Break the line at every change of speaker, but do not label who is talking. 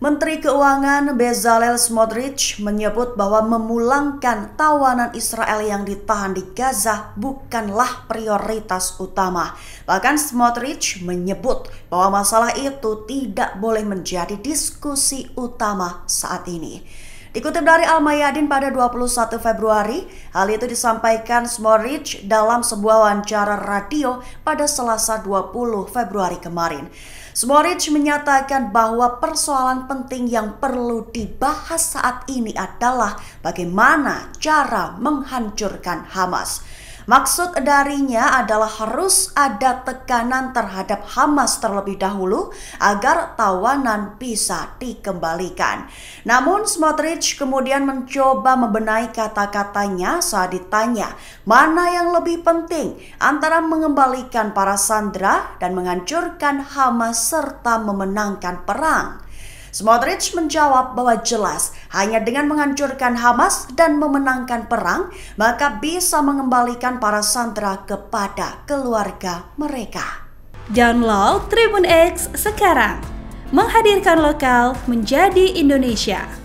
Menteri Keuangan Bezalel Smotrich menyebut bahwa memulangkan tawanan Israel yang ditahan di Gaza bukanlah prioritas utama. Bahkan Smotrich menyebut bahwa masalah itu tidak boleh menjadi diskusi utama saat ini. Dikutip dari Al-Mayadin pada 21 Februari, hal itu disampaikan Smorich dalam sebuah wawancara radio pada Selasa 20 Februari kemarin. Smorich menyatakan bahwa persoalan penting yang perlu dibahas saat ini adalah bagaimana cara menghancurkan Hamas. Maksud darinya adalah harus ada tekanan terhadap Hamas terlebih dahulu agar tawanan bisa dikembalikan. Namun Smotrich kemudian mencoba membenahi kata-katanya saat ditanya mana yang lebih penting antara mengembalikan para sandera dan menghancurkan Hamas serta memenangkan perang. Smotrich menjawab bahwa jelas hanya dengan menghancurkan Hamas dan memenangkan perang maka bisa mengembalikan para sandera kepada keluarga mereka. Download Tribun X sekarang. Menghadirkan lokal menjadi Indonesia.